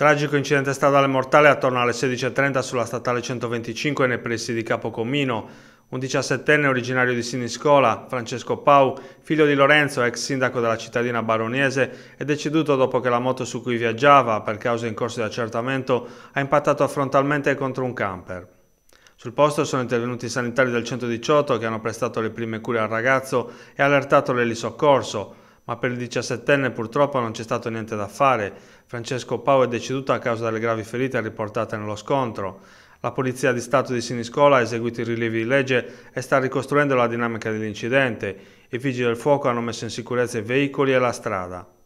Tragico incidente stradale mortale attorno alle 16.30 sulla statale 125 nei pressi di Capocomino. Un 17enne originario di Siniscola, Francesco Pau, figlio di Lorenzo, ex sindaco della cittadina baroniese, è deceduto dopo che la moto su cui viaggiava, per cause in corso di accertamento, ha impattato frontalmente contro un camper. Sul posto sono intervenuti i sanitari del 118 che hanno prestato le prime cure al ragazzo e allertato l'elisoccorso, ma per il 17enne purtroppo non c'è stato niente da fare. Francesco Pau è deceduto a causa delle gravi ferite riportate nello scontro. La Polizia di Stato di Siniscola ha eseguito i rilievi di legge e sta ricostruendo la dinamica dell'incidente. I vigili del fuoco hanno messo in sicurezza i veicoli e la strada.